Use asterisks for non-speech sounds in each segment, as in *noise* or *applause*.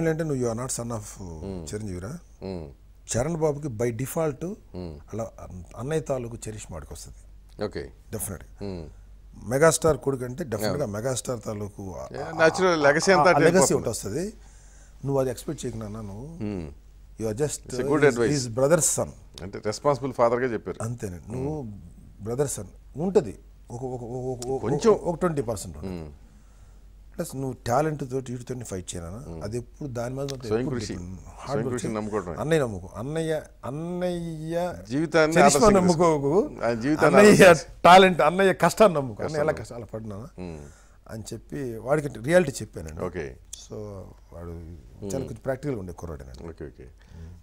అంటే నువ్వు are not son of చిరంజీవిరా చరణ్ బాబుకి బై డిఫాల్ట్ అలా అన్నయ్య తాలూకు చెరిష్ మాటకు వస్తుంది ఓకే డెఫినెట్ మెగాస్టార్ కొడుకు అంటే డెఫినెట్గా మెగాస్టార్ తాలూకు లెగసీ ఒకటి వస్తుంది నువ్వు అది ఎక్స్పెక్ట్ చేయకున్నా నువ్వు you are just his brothers son అంటే రెస్పాన్సిబుల్ ఫాదర్గా చెప్పారు అంతేనండి నువ్వు బ్రదర్ సన్ ఉంటుంది ఒక కొంచెం ఒక ట్వంటీ పర్సెంట్ ఉంటుంది ప్లస్ నువ్వు టాలెంట్ తోటి వీటితో ఫైట్ చేయనా అది ఎప్పుడు దాని మీద అన్నయ్య నమ్ముకో అన్నయ్య అన్నయ్య జీవితాన్ని నమ్ముకోకు అన్నయ్య టాలెంట్ అన్నయ్య కష్టాన్ని నమ్ముకో అన్నయ్య ఎలా కష్టాలు పడినా అని చెప్పి వాడికి రియాలిటీ చెప్పానండి ఓకే సో వాడు చాలా కొంచెం ప్రాక్టికల్గా ఉండే కుర్రాడేనండి ఓకే ఓకే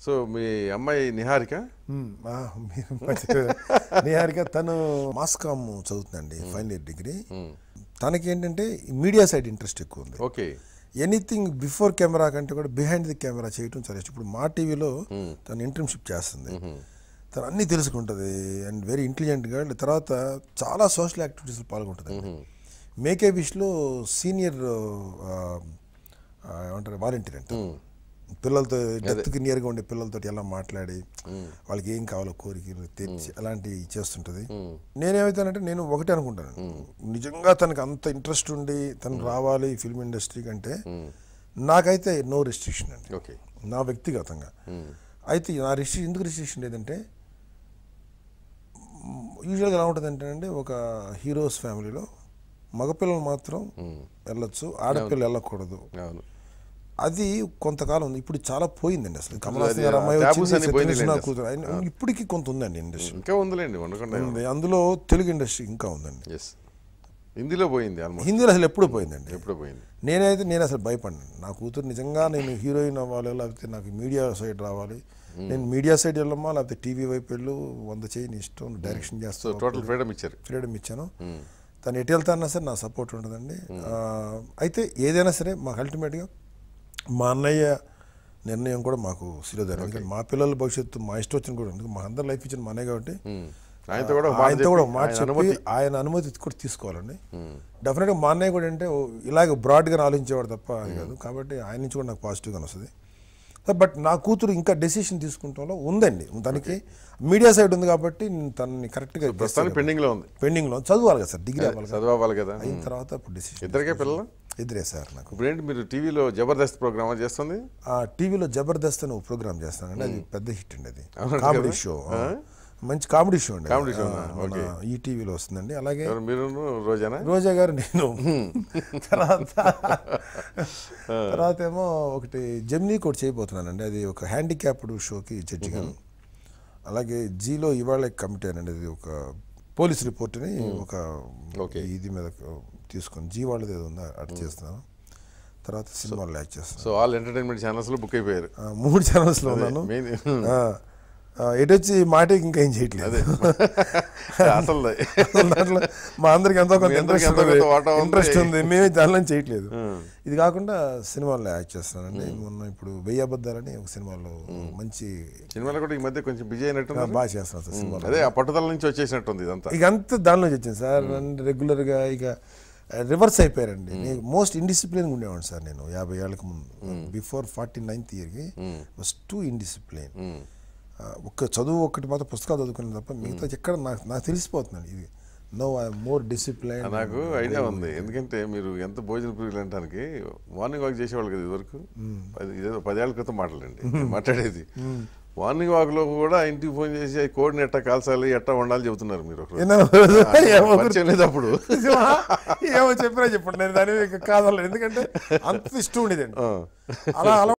సో మీ అమ్మాయి నిహారిక *laughs* నిహారిక తను మాస్కామ్ చదువుతుందండి ఫైనల్ ఇయర్ డిగ్రీ తనకి ఏంటంటే మీడియా సైడ్ ఇంట్రెస్ట్ ఎక్కువ ఉంది ఓకే ఎనీథింగ్ బిఫోర్ కెమెరా కంటే కూడా బిహైండ్ ది కెమెరా చేయటం చాలా ఇష్టం ఇప్పుడు మా టీవీలో తను ఇంటర్న్షిప్ చేస్తుంది తను అన్నీ తెలుసుకుంటుంది అండ్ వెరీ ఇంటెలిజెంట్ గర్ల్ తర్వాత చాలా సోషల్ యాక్టివిటీస్లో పాల్గొంటుంది మేకే విష్లో సీనియర్ ఏమంటారు వాలంటీర్ అంటే పిల్లలతో డెత్కి నియర్గా ఉండే పిల్లలతో ఎలా మాట్లాడి వాళ్ళకి ఏం కావాలో కోరికలు తెచ్చి అలాంటివి చేస్తుంటుంది నేనేమవుతానంటే నేను ఒకటే అనుకుంటాను నిజంగా తనకు అంత ఇంట్రెస్ట్ ఉండి తను రావాలి ఫిల్మ్ ఇండస్ట్రీ కంటే నాకైతే నో రెస్ట్రిక్షన్ అండి ఓకే నా వ్యక్తిగతంగా అయితే నా రిస్ట్రిక్ ఎందుకు రిస్ట్రిక్షన్ లేదంటే యూజువల్గా ఎలా ఉంటుంది ఏంటంటే ఒక హీరోస్ ఫ్యామిలీలో మగపిల్లలు మాత్రం వెళ్ళొచ్చు ఆడపిల్లలు వెళ్ళకూడదు అది కొంతకాలం ఇప్పుడు చాలా పోయిందండి అసలు కమలాసన్ గారు అమ్మాయి ఇప్పటికీ కొంత ఉందండి ఇండస్ట్రీ ఇంకా ఉందిలేండి అందులో తెలుగు ఇండస్ట్రీ ఇంకా ఉందండి హిందీలో పోయింది హిందీలో అసలు ఎప్పుడు పోయిందండి ఎప్పుడు పోయింది నేనైతే నేను అసలు భయపడ్డాను నా కూతురు నిజంగా నేను హీరోయిన్ అవ్వాలి లేకపోతే నాకు మీడియా సైడ్ రావాలి hmm. నేను మీడియా సైడ్ వెళ్ళమ్మా లేకపోతే టీవీ వైపు వెళ్ళు వంద చేయి ఇష్టం hmm. డైరెక్షన్ చేస్తాను టోటల్ ఫ్రీడమ్ ఇచ్చారు ఫ్రీడమ్ ఇచ్చాను hmm. తను ఎటు వెళ్తానన్నా సరే నా సపోర్ట్ ఉండదండి అయితే ఏదైనా సరే మాకు అల్టిమేట్గా మా అన్నయ్య నిర్ణయం కూడా మాకు సిరోధారం ఎందుకంటే మా పిల్లల భవిష్యత్తు మా ఇష్టం వచ్చిన కూడా ఎందుకంటే మా అందరి లైఫ్ ఇచ్చిన మా అన్నయ్య కాబట్టి ఆయనతో కూడా ఆయనతో కూడా ఆయన అనుమతి కూడా తీసుకోవాలండి డెఫినెట్గా మా అన్నయ్య కూడా అంటే ఇలాగ బ్రాడ్గా ఆలోచించేవాడు తప్ప కాదు కాబట్టి ఆయన నుంచి కూడా నాకు పాజిటివ్గా వస్తుంది బట్ నా కూతురు ఇంకా డెసిషన్ తీసుకుంటాలో ఉందండి తనకి మీడియా సైడ్ ఉంది కాబట్టి తనని కరెక్ట్గా పెండింగ్లో ఉంది పెండింగ్లో చదవాలి కదా సార్ డిగ్రీ చదవాలి కదా అయిన తర్వాత ఇప్పుడు డెసిషన్ ఇద్దరికే పిల్లలు ఇద్దరే సార్ నాకు ఇప్పుడు మీరు టీవీలో జబర్దస్త్ ప్రోగ్రామ్ చేస్తుంది ఆ టీవీలో జబర్దస్త్ అని ప్రోగ్రామ్ చేస్తానండి అది పెద్ద హిట్ అండి అది కామెడీ షో మంచి కామెడీ షో అండి కామెడీ షో ఈ టీవీలో వస్తుందండి అలాగే మీరు రోజానా రోజా గారు నేను తర్వాత తర్వాత ఏమో ఒకటి జెమ్నీ కూడా చేయబోతున్నానండి అది ఒక హ్యాండిక్యాప్డ్ షోకి జడ్జి అలాగే జీలో ఇవాళ కమిటీ అనండి అది ఒక పోలీస్ రిపోర్ట్ని ఒక ఇది మీద తీసుకుని జీ వాళ్ళది ఏదో ఉందా అటు చేస్తున్నాను తర్వాత సినిమాలు యాక్ట్ చేస్తాను సో ఆల్ ఎంటర్టైన్మెంట్ ఛానల్స్లో బుక్ అయిపోయారు మూడు ఛానల్స్లో ఉన్నాను ఎటు వచ్చి మాటకి ఇంకా ఏం చేయట్లేదు *laughs* అసలు మా అందరికి ఎంతో కొంత ఇంట్రెస్ట్ ఇంట్రెస్ట్ ఉంది మేమే దానిలో చేయట్లేదు ఇది కాకుండా సినిమాల్లో యాక్ట్ చేస్తానండి మొన్న ఇప్పుడు వెయ్యి అబద్ధాలని ఒక సినిమాలో మంచి సినిమాలో కూడా ఈ మధ్య కొంచెం బిజీ అయినట్టు బాగా చేస్తాను సార్ సినిమాలో అదే ఆ పట్టుదల నుంచి వచ్చేసినట్టుంది ఇదంతా ఇక అంతా దానిలో వచ్చింది సార్ రెగ్యులర్గా ఇక రివర్స్ అయిపోయారండి మోస్ట్ ఇండిసిప్లిన్గా ఉండేవాడు సార్ నేను యాభై ఏళ్ళకి ముందు బిఫోర్ ఫార్టీ నైన్త్ ఇయర్కి వాస్ టూ ఇండిసిప్లిన్ ఒక్క చదువు ఒక్కటి మాత్రం పుస్తకాలు చదువుకున్నాను తప్ప మిగతా ఎక్కడ నాకు నాకు తెలిసిపోతున్నాను ఇది నో ఐ మోర్ డిసిప్లైన్ నాకు ఐడియా ఉంది ఎందుకంటే మీరు ఎంత భోజన ప్రియులు అంటానికి మార్నింగ్ వాక్ చేసేవాళ్ళు కదా ఇదివరకు పదేళ్ళ క్రితం మాట్లాడండి మాట్లాడేది మార్నింగ్ లో కూడా ఇంటికి ఫోన్ చేసి కోడిని ఎట్టా కాల్చాలి ఎట్టా వండాలి చెబుతున్నారు మీరు అప్పుడు ఏమో చెప్పినా చెప్పండి నేను దాని కాదలేదు ఎందుకంటే అంత ఇష్టం ఉండేదండి అలా అలా